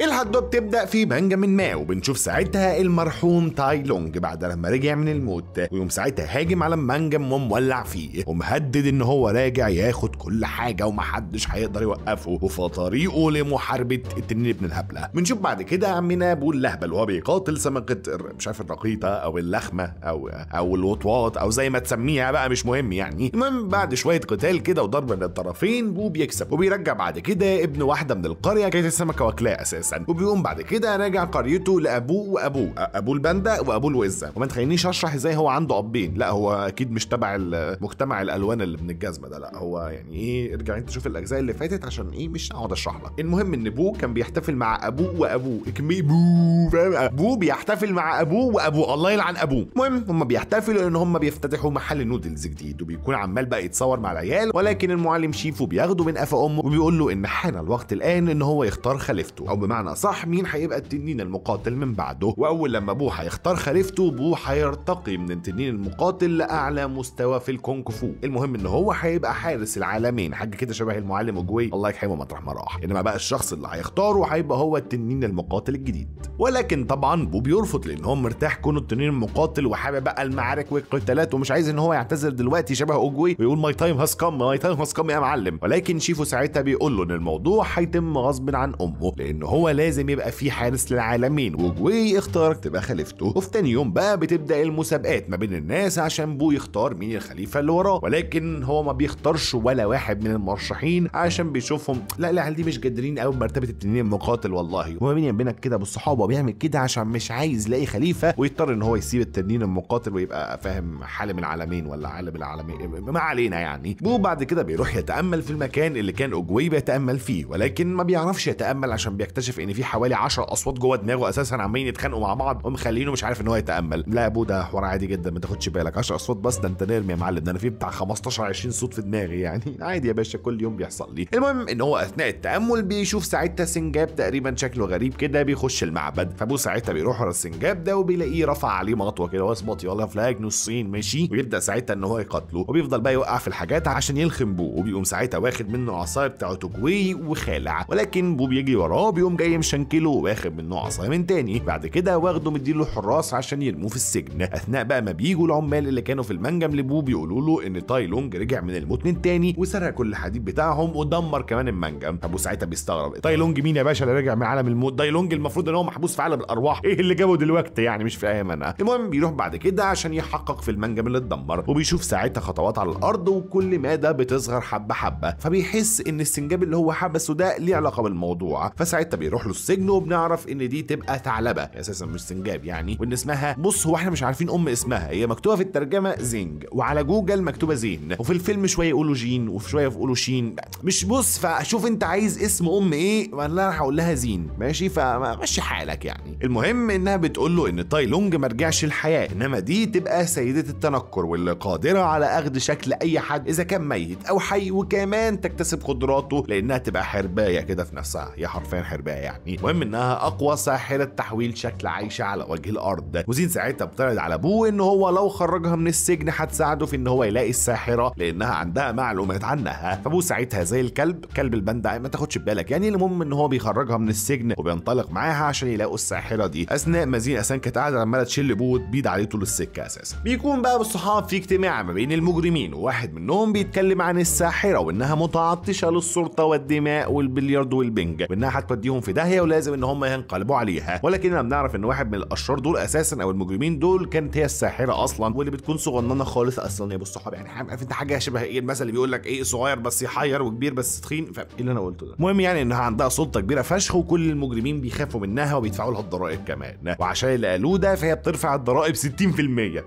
إيه الهوت بتبدا في بنجامين ماو وبنشوف ساعتها المرحوم تاي لونج بعد لما رجع من الموت ويوم ساعتها هاجم على منجم ومولع فيه ومهدد ان هو راجع ياخد كل حاجه ومحدش هيقدر يوقفه وفي طريقه لمحاربه التنين ابن الهبله بنشوف بعد كده عمنا ابو اللهبل وهو بيقاتل سمكه مش عارف الرقيطه او اللخمه او او الوطواط او زي ما تسميها بقى مش مهم يعني المهم بعد شويه قتال كده وضرب من الطرفين بو بيكسب وبيرجع بعد كده ابن واحده من القريه كانت السمكه واكلاه اساسا احسن وبيقوم بعد كده راجع قريته لابوه وابوه ابوه الباندا وابوه الوزه وما تخلينيش اشرح ازاي هو عنده ابين لا هو اكيد مش تبع مجتمع الالوان اللي من الجزمه ده لا هو يعني ايه ارجع انت شوف الاجزاء اللي فاتت عشان ايه مش هقعد اشرح لك المهم ان بو كان بيحتفل مع ابوه وابوه كمي بو فاهم بو بيحتفل مع ابوه وابوه الله يلعن ابوه المهم هم بيحتفلوا ان هم بيفتتحوا محل نودلز جديد وبيكون عمال بقى يتصور مع العيال ولكن المعلم شيفو بياخده من قفا امه وبيقول له ان حان الوقت الان ان هو يختار خليفته او بمعنى بمعنى صح مين هيبقى التنين المقاتل من بعده واول لما بو هيختار خليفته بو هيرتقي من التنين المقاتل لاعلى مستوى في الكونغ فو المهم ان هو هيبقى حارس العالمين حاجه كده شبه المعلم وجوي الله يحييه مطرح ما راح انما بقى الشخص اللي هيختاره هيبقى هو التنين المقاتل الجديد ولكن طبعا بو بيرفض لان هو مرتاح كونه التنين المقاتل وحابب بقى المعارك والقتالات ومش عايز ان هو يعتذر دلوقتي شبه اوجوي ويقول ماي تايم هاز كام ماي تايم هاز كام يا معلم ولكن شيفو ساعتها بيقول له ان الموضوع هيتم غصب عن امه لان هو لازم يبقى في حارس للعالمين وجوي اختارك تبقى خليفته وفي تاني يوم بقى بتبدا المسابقات ما بين الناس عشان بو يختار مين الخليفه اللي وراه ولكن هو ما بيختارش ولا واحد من المرشحين عشان بيشوفهم لا العيال دي مش قادرين قوي مرتبه التنين مقاتل والله وما بيني بينك كده بالصحابه بيعمل كده عشان مش عايز يلاقي خليفه ويضطر ان هو يسيب التنين المقاتل ويبقى فاهم حالم العالمين ولا عالم العالمين ما علينا يعني بو بعد كده بيروح يتامل في المكان اللي كان اوجوي بيتامل فيه ولكن ما بيعرفش يتامل عشان بيكتشف عارف ان في حوالي 10 اصوات جوه دماغه اساسا عمالين يتخانقوا مع بعض ومخلينه مش عارف ان هو يتامل لا يا ابو ده حوار عادي جدا ما تاخدش بالك 10 اصوات بس ده انت نرم يا معلم ده انا في بتاع 15 20 صوت في دماغي يعني عادي يا باشا كل يوم بيحصل لي المهم ان هو اثناء التامل بيشوف ساعتها سنجاب تقريبا شكله غريب كده بيخش المعبد فابوه ساعتها بيروح ورا السنجاب ده وبيلاقيه رفع عليه مطوه كده واظبط يلا فلاج نصين ماشي ويبدا ساعتها ان هو يقاتله وبيفضل بقى يوقع في الحاجات عشان يلخم بو وبيقوم ساعتها واخد منه العصايه بتاعته جوي وخالع ولكن بو بيجي وراه بيقوم جاي جاي مشنكله وواخد منه عصايه من تاني بعد كده واخده مديله الحراس عشان يرموه في السجن اثناء بقى ما بيجوا العمال اللي كانوا في المنجم لبو بيقولوا له ان تاي لونج رجع من الموت من تاني وسرق كل الحديد بتاعهم ودمر كمان المنجم ابو ساعتها بيستغرب تاي لونج مين يا باشا اللي رجع من عالم الموت تاي لونج المفروض ان هو محبوس في عالم الارواح ايه اللي جابه دلوقتي يعني مش فاهم انا المهم بيروح بعد كده عشان يحقق في المنجم اللي اتدمر وبيشوف ساعتها خطوات على الارض وكل مادة بتصغر حبه حبه فبيحس ان السنجاب اللي هو حبسه ده ليه علاقه بالموضوع فساعتها بيروح له السجن وبنعرف ان دي تبقى ثعلبه اساسا مش سنجاب يعني وان اسمها بص هو احنا مش عارفين ام اسمها هي مكتوبه في الترجمه زينج وعلى جوجل مكتوبه زين وفي الفيلم شويه يقولوا جين وفي شويه يقولوا شين مش بص فشوف انت عايز اسم ام ايه انا راح اقول لها زين ماشي فمشي حالك يعني المهم انها بتقول له ان تاي لونج ما رجعش الحياه انما دي تبقى سيده التنكر واللي قادره على اخذ شكل اي حد اذا كان ميت او حي وكمان تكتسب قدراته لانها تبقى حربايه كده في نفسها هي حرفيا حربايه يعني المهم انها اقوى ساحره تحويل شكل عايشه على وجه الارض وزين ساعتها بتعرض على ابوه ان هو لو خرجها من السجن هتساعده في ان هو يلاقي الساحره لانها عندها معلومات عنها فابوه ساعتها زي الكلب كلب البند ما تاخدش بالك يعني المهم ان هو بيخرجها من السجن وبينطلق معاها عشان يلاقوا الساحره دي اثناء ما زين اساسا كانت قاعده عماله تشيل ابوه وتبيد عليه طول السكه اساسا بيكون بقى بالصحاب في اجتماع ما بين المجرمين وواحد منهم بيتكلم عن الساحره وانها متعطشه للسلطه والدماء والبلياردو والبنج وانها هتوديهم في في داهيه ولازم ان هم ينقلبوا عليها ولكننا بنعرف ان واحد من الاشرار دول اساسا او المجرمين دول كانت هي الساحره اصلا واللي بتكون صغننه خالص اصلا يا ابو الصحاب يعني عارف انت حاجه شبه ايه المثل اللي بيقول لك ايه صغير بس يحير وكبير بس تخين فايه اللي انا قلته ده المهم يعني انها عندها سلطه كبيره فشخ وكل المجرمين بيخافوا منها وبيدفعوا لها الضرائب كمان وعشان اللي قالوه ده فهي بترفع الضرائب 60%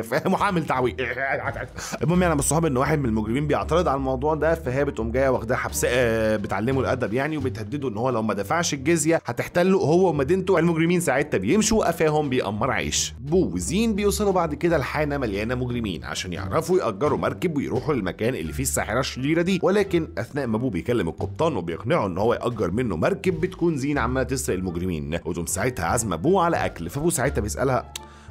60% فاهم وحامل تعويق المهم يعني ابو الصحاب ان واحد من المجرمين بيعترض على الموضوع ده فهي بتقوم جايه واخداه حبس آه، بتعلمه الادب يعني وبتهدده ان هو لو ما دفعش الجزيه هتحتله هو ومدينته المجرمين ساعتها بيمشوا وقفاهم بيأمر عيش بو وزين بيوصلوا بعد كده لحانه مليانه مجرمين عشان يعرفوا يأجروا مركب ويروحوا للمكان اللي فيه الساحره الشريره دي ولكن اثناء ما ابوه بيكلم القبطان وبيقنعه ان هو يأجر منه مركب بتكون زين عماله تسرق المجرمين وتقوم ساعتها عازمه ابوه على اكل فابوه ساعتها بيسألها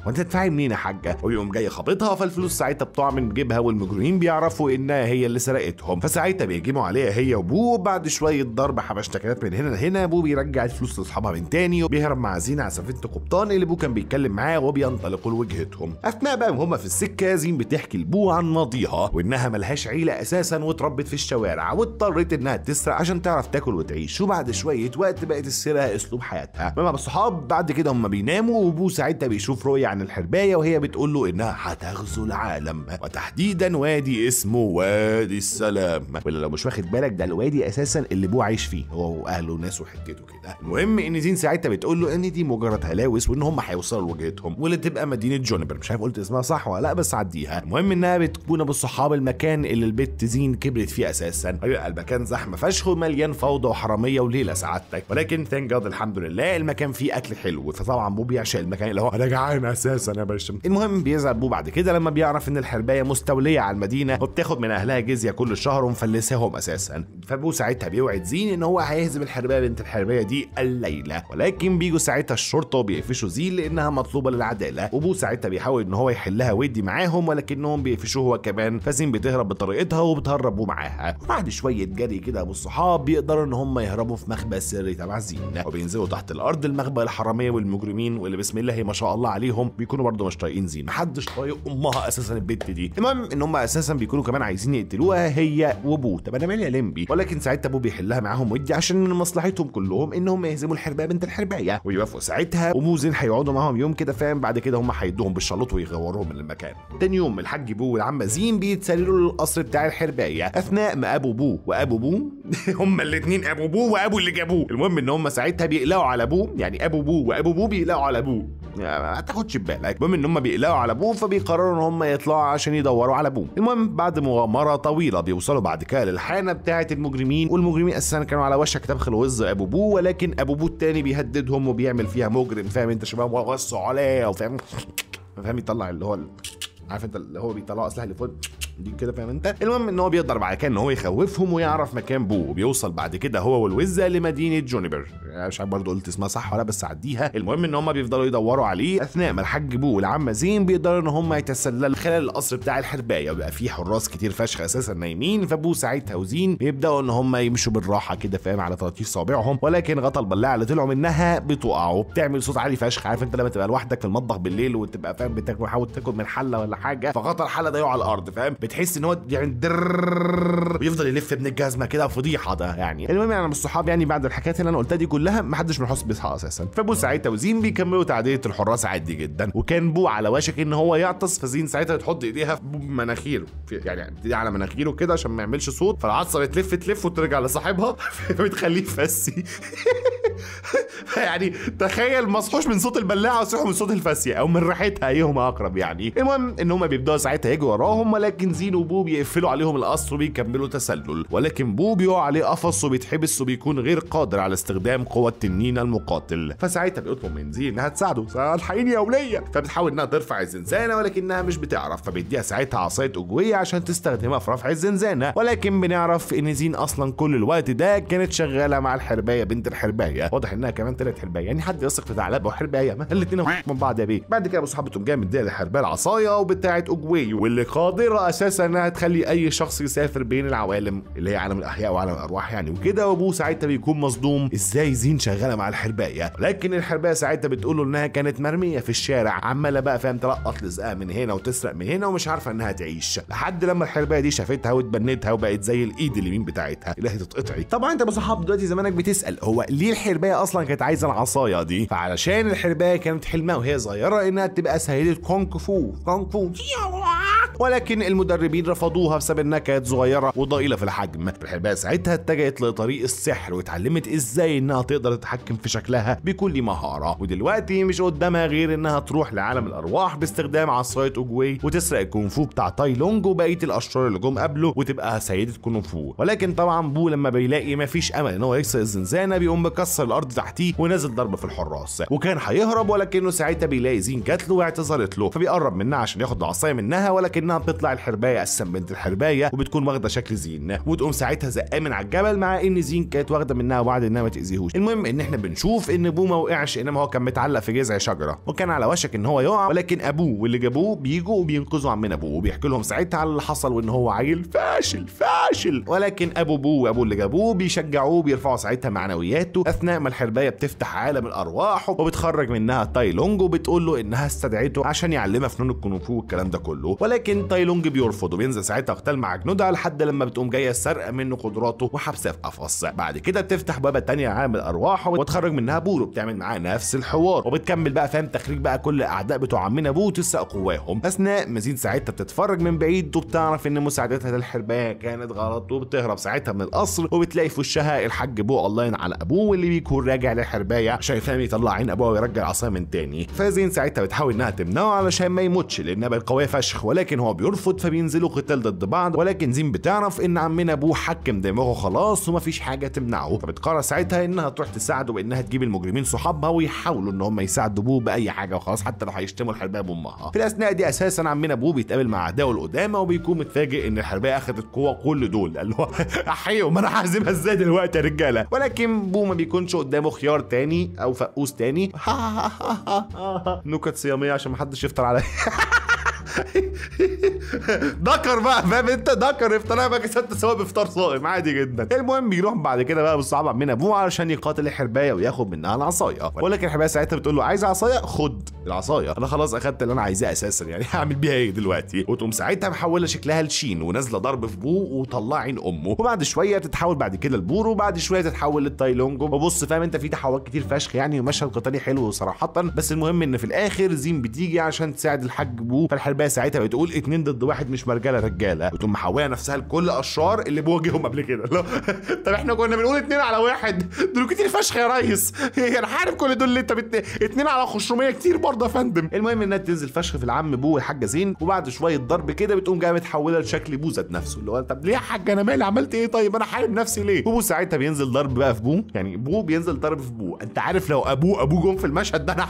وانت تدفعي منين يا حاجه ويقوم جاي خابطها فالفلوس ساعتها بتقع من جيبها والمجرمين بيعرفوا انها هي اللي سرقتهم فساعتها بيهجموا عليها هي وبو بعد شويه ضرب حبشتكات من هنا لهنا بو بيرجع الفلوس لاصحابها من تاني وبيهرب مع زين على سفينه قبطان اللي بو كان بيتكلم معاه وبينطلقوا لوجهتهم اثناء بقى هما في السكه زين بتحكي لبو عن ماضيها وانها ملهاش عيله اساسا واتربت في الشوارع واضطرت انها تسرق عشان تعرف تاكل وتعيش وبعد شويه وقت بقت السرقه اسلوب حياتها مع الصحاب بعد كده هما بيناموا وبو ساعتها بيشوف رؤيه عن الحرباية وهي بتقول له إنها هتغزو العالم وتحديدا وادي اسمه وادي السلام ولا لو مش واخد بالك ده الوادي أساسا اللي بوه عايش فيه هو وأهله وناسه وحجته كده المهم إن زين ساعتها بتقول له إن دي مجرد هلاوس وإن هم هيوصلوا لوجهتهم واللي تبقى مدينة جونيبر مش عارف قلت اسمها صح ولا لا بس عديها المهم إنها بتكون أبو الصحاب المكان اللي البت زين كبرت فيه أساسا هيبقى أيوة، المكان زحمة فشخ ومليان فوضى وحرامية وليلة سعادتك ولكن ثانك جاد الحمد لله المكان فيه أكل حلو فطبعا مو بيعشق المكان اللي هو أنا جعان اساسا يا باشا المهم بيزعل بو بعد كده لما بيعرف ان الحربايه مستوليه على المدينه وبتاخد من اهلها جزيه كل شهر ومفلساهم اساسا فبو ساعتها بيوعد زين ان هو هيهزم الحربايه بنت الحربايه دي الليله ولكن بيجوا ساعتها الشرطه وبيقفشوا زين لانها مطلوبه للعداله وبو ساعتها بيحاول ان هو يحلها ويدي معاهم ولكنهم بيقفشوه هو كمان فزين بتهرب بطريقتها وبتهرب بو معاها وبعد شويه جري كده ابو الصحاب بيقدروا ان هم يهربوا في مخبأ سري تبع زين وبينزلوا تحت الارض المخبأ الحراميه والمجرمين واللي بسم الله ما شاء الله عليهم بيكونوا برضه مش طايقين زين محدش طايق امها اساسا البت دي المهم ان هم اساسا بيكونوا كمان عايزين يقتلوها هي وابوه طب انا مالي يا لمبي ولكن ساعتها ابوه بيحلها معاهم ودي عشان من مصلحتهم كلهم ان هم يهزموا الحربايه بنت الحربايه ويوافقوا ساعتها ومو زين هيقعدوا معاهم يوم كده فاهم بعد كده هم هيدوهم بالشلط ويغورهم من المكان تاني يوم الحاج بو والعم زين بيتسللوا للقصر بتاع الحربايه اثناء ما ابو بو وابو بو هم الاثنين ابو بو وابو اللي جابوه المهم ان هم ساعتها بيقلقوا على ابوه يعني ابو بو وابو بو بيقلقوا على ابوه ما تاخدش ببالك المهم ان هم بيقلقوا على بوم فبيقرروا ان هم يطلعوا عشان يدوروا على بوم المهم بعد مغامره طويله بيوصلوا بعد كده للحانه بتاعه المجرمين والمجرمين اساسا كانوا على وشك تبخ الوز ابو بو ولكن ابو بو التاني بيهددهم وبيعمل فيها مجرم فاهم انت شباب وغصوا عليا وفاهم فاهم يطلع اللي هو عارف انت اللي هو بيطلع اسلحه اللي فوق دي كده فاهم انت المهم ان هو بيقدر بعد كده ان هو يخوفهم ويعرف مكان بو وبيوصل بعد كده هو والوزه لمدينه جونيبر مش عارف برضه قلت اسمها صح ولا بس عديها المهم ان هم بيفضلوا يدوروا عليه اثناء ما الحاج بو والعمه زين بيقدروا ان هم يتسللوا خلال القصر بتاع الحربايه وبقى في حراس كتير فشخ اساسا نايمين فبو ساعتها وزين بيبداوا ان هم يمشوا بالراحه كده فاهم على تلطيف صوابعهم ولكن غطا البلاعه اللي طلعوا منها بتقع وبتعمل صوت عالي فشخ عارف انت لما تبقى لوحدك في المطبخ بالليل وتبقى فاهم بتاكل تاكل من حله ولا حاجه فغطى الحله ده يقع على الارض فاهم بتحس ان هو يعني درر ويفضل يلف ابن الجزمه كده فضيحه ده يعني المهم يعني من الصحاب يعني بعد الحكايات اللي انا قلتها دي كلها ما حدش من الحص بيصحى اساسا فبو ساعتها وزين بيكملوا تعديه الحراس عادي جدا وكان بو على وشك ان هو يعطس فزين ساعتها تحط ايديها في مناخيره يعني دي على مناخيره كده عشان ما يعملش صوت فالعصا بتلف تلف وترجع لصاحبها فبتخليه فسي يعني تخيل مصحوش من صوت البلاعه وصحوا من صوت الفاسيه او من ريحتها ايهما اقرب يعني المهم ان هم بيبداوا ساعتها يجوا وراهم ولكن زين وبو بيقفلوا عليهم القصر وبيكملوا تسلل ولكن بو بيقع عليه قفص وبيتحبس وبيكون غير قادر على استخدام قوه التنين المقاتل فساعتها بيطلب من زين انها تساعده الحقيني يا وليه فبتحاول انها ترفع الزنزانه ولكنها مش بتعرف فبيديها ساعتها عصايه اجويه عشان تستخدمها في رفع الزنزانه ولكن بنعرف ان زين اصلا كل الوقت ده كانت شغاله مع الحربايه بنت الحربايه الحقيقه واضح انها كمان طلعت حربايه يعني حد يثق في ثعلبه وحربايه ما الاثنين من بعض يا بيه بعد كده ابو صحابه تقوم جايه مديه لحربايه العصايه وبتاعه اوجواي واللي قادره اساسا انها تخلي اي شخص يسافر بين العوالم اللي هي عالم الاحياء وعالم الارواح يعني وكده وابوه ساعتها بيكون مصدوم ازاي زين شغاله مع الحربايه لكن الحربايه ساعتها بتقول له انها كانت مرميه في الشارع عماله بقى فاهم تلقط لزقها من هنا وتسرق من هنا ومش عارفه انها تعيش لحد لما الحربايه دي شافتها واتبنتها وبقت زي الايد اليمين بتاعتها اللي هتتقطعي طبعا انت ابو صحاب دلوقتي زمانك بتسال هو ليه الحربايه اصلا كانت عايزه العصايه دي فعلشان الحربايه كانت حلمها وهي صغيره انها تبقى سيده كونغ فو كونغ فو ولكن المدربين رفضوها بسبب انها كانت صغيره وضئيله في الحجم بقى ساعتها اتجهت لطريق السحر واتعلمت ازاي انها تقدر تتحكم في شكلها بكل مهاره ودلوقتي مش قدامها غير انها تروح لعالم الارواح باستخدام عصايه اوجوي وتسرق الكونفو بتاع تاي لونج وبقيه الاشرار اللي جم قبله وتبقى سيده كونفو ولكن طبعا بو لما بيلاقي مفيش امل ان هو يكسر الزنزانه بيقوم مكسر الارض تحتيه ونازل ضرب في الحراس وكان هيهرب ولكنه ساعتها بيلاقي زين جات له واعتذرت له فبيقرب منها عشان ياخد العصايه منها ولكن لكنها بتطلع الحربايه على بنت الحربايه وبتكون واخده شكل زين وتقوم ساعتها زقامن على الجبل مع ان زين كانت واخده منها وعد انها ما تاذيهوش المهم ان احنا بنشوف ان بو ما وقعش انما هو كان متعلق في جذع شجره وكان على وشك ان هو يقع ولكن ابوه واللي جابوه بيجوا وبينقذوا عمنا أبوه وبيحكي لهم ساعتها على اللي حصل وان هو عيل فاشل فاشل ولكن ابو بو وابوه اللي جابوه بيشجعوه بيرفعوا ساعتها معنوياته اثناء ما الحربايه بتفتح عالم الارواح وبتخرج منها تاي لونج وبتقول له انها استدعته عشان يعلمها فنون الكونفو والكلام ده كله ولكن لكن تاي لونج بيرفض وبينزل ساعتها قتال مع جنودها لحد لما بتقوم جايه سرقه منه قدراته وحبسه في قفص بعد كده بتفتح بابا تانية عالم الارواح وتخرج منها بورو بتعمل معاه نفس الحوار وبتكمل بقى فاهم تخريج بقى كل اعداء بتوع عمنا بو وتسرق قواهم اثناء مزيد ساعتها بتتفرج من بعيد وبتعرف ان مساعدتها للحربايه كانت غلط وبتهرب ساعتها من القصر وبتلاقي في وشها الحاج بو اونلاين على ابوه اللي بيكون راجع للحربايه شايفاه يطلع عين ابوه ويرجع العصايه من تاني فزين ساعتها بتحاول انها تمنعه علشان ما يموتش لانها بالقوية فشخ ولكن هو بيرفض فبينزلوا قتال ضد بعض ولكن زين بتعرف ان عمنا ابوه حكم دماغه خلاص ومفيش حاجه تمنعه فبتقرر ساعتها انها تروح تساعده بانها تجيب المجرمين صحابها ويحاولوا ان هم يساعدوا ابوه باي حاجه وخلاص حتى لو هيشتموا الحربيه بامها في الاثناء دي اساسا عمنا ابوه بيتقابل مع اعدائه القدامى وبيكون متفاجئ ان الحربيه اخذت قوه كل دول قال له احييهم انا هحزمها ازاي دلوقتي يا رجاله ولكن بو ما بيكونش قدامه خيار تاني او فقوس تاني نكت صياميه عشان محدش يفطر عليا دكر بقى فاهم انت دكر افطار بقى ست سواق بفطار صائم عادي جدا المهم بيروح بعد كده بقى بالصعب عمنا ابوه علشان يقاتل الحربايه وياخد منها العصايه ولكن الحربايه ساعتها بتقول له عايز عصايه خد العصايه انا خلاص اخدت اللي انا عايزاه اساسا يعني هعمل بيها ايه دلوقتي وتقوم ساعتها محوله شكلها لشين ونازله ضرب في بو وطلع عين امه وبعد شويه بتتحول بعد كده لبور وبعد شويه تتحول للتايلونجو وبص فاهم انت في تحولات كتير فشخ يعني ومشهد قتالي حلو صراحه بس المهم ان في الاخر زين بتيجي عشان تساعد الحاج بو فالحربايه ساعتها بتقول اتنين ضد واحد مش مرجله رجاله وتقوم محوله نفسها لكل اشرار اللي بواجههم قبل كده طب احنا كنا بنقول اتنين على واحد دول كتير فشخ يا ريس يعني انا عارف كل دول اللي انت بت... اتنين على خشوميه كتير الحوار ده فندم المهم انها بتنزل فشخ في العم بو الحاجه زين وبعد شويه ضرب كده بتقوم جايه متحوله لشكل بو ذات نفسه اللي هو طب ليه يا حاج انا مالي عملت ايه طيب انا حارب نفسي ليه وبو ساعتها بينزل ضرب بقى في بو يعني بو بينزل ضرب في بو انت عارف لو ابوه ابوه جم في المشهد ده انا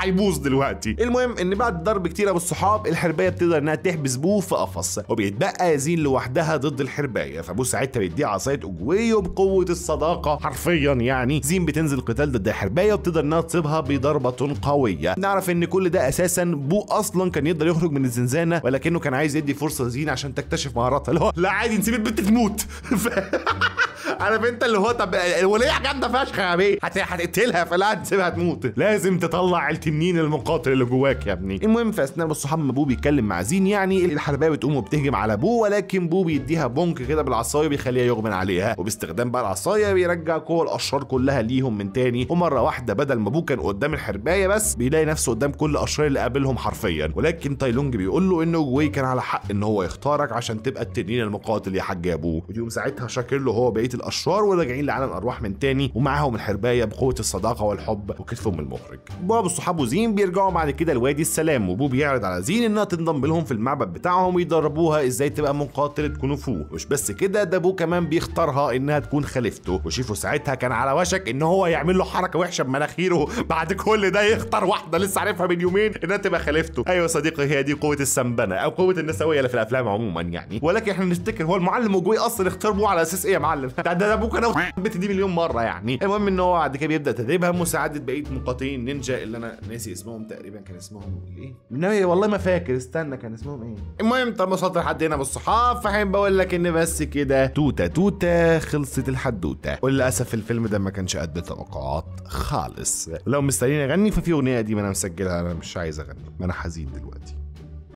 هيبوظ دلوقتي المهم ان بعد ضرب كتير ابو الصحاب الحربايه بتقدر انها تحبس بو في قفص وبيتبقى يزين لوحدها ضد الحربايه فبو ساعتها بيديها عصايه اوجويو بقوه الصداقه حرفيا يعني زين بتنزل قتال ضد الحربايه وبتقدر انها تصيبها بضربه قويه نعرف ان كل ده اساسا بو اصلا كان يقدر يخرج من الزنزانه ولكنه كان عايز يدي فرصه لزين عشان تكتشف مهاراتها لا لا عادي نسيب البت تموت عارف انت اللي هو طب الوليه جامده فشخ يا بيه هتقتلها فلا هتسيبها تموت لازم تطلع التنين المقاتل اللي جواك يا ابني المهم في اثناء الصحاب ما بو بيتكلم مع زين يعني الحربايه بتقوم وبتهجم على بو ولكن بو بيديها بونك كده بالعصايه بيخليها يغمن عليها وباستخدام بقى العصايه بيرجع قوه الاشرار كلها ليهم من تاني ومره واحده بدل ما بو كان قدام الحربايه بس بيلاقي نفسه قدام كل الاشرار اللي قابلهم حرفيا ولكن تايلونج بيقول له انه جوي كان على حق ان هو يختارك عشان تبقى التنين المقاتل يا حاج يا بو ساعتها شاكر له هو بقيه الاشرار وراجعين لعالم الارواح من تاني ومعاهم الحربايه بقوه الصداقه والحب وكتفهم المخرج بوب الصحاب وزين بيرجعوا بعد كده لوادي السلام وبو بيعرض على زين انها تنضم لهم في المعبد بتاعهم ويدربوها ازاي تبقى مقاتله كونفو مش بس كده ده بو كمان بيختارها انها تكون خليفته وشيفو ساعتها كان على وشك ان هو يعمل له حركه وحشه بمناخيره بعد كل ده يختار واحده لسه عارفها من يومين انها تبقى خليفته ايوه صديقي هي دي قوه السمبنه او قوه النسويه اللي في الافلام عموما يعني ولكن احنا نفتكر هو المعلم وجوي اصلا اختار بو على اساس ايه يا معلم ده ده ابوك انا بيت دي مليون مره يعني المهم ان هو بعد كده بيبدا تدريبها مساعده بقيه مقاتلين النينجا اللي انا ناسي اسمهم تقريبا كان اسمهم ايه والله ما فاكر استنى كان اسمهم ايه المهم طب وصلت لحد هنا بالصحاف فحين اقول لك ان بس كده توتا توتا خلصت الحدوته وللاسف الفيلم ده ما كانش قد توقعات خالص لو مستنيين اغني ففي اغنيه دي ما انا مسجلها انا مش عايز اغني ما انا حزين دلوقتي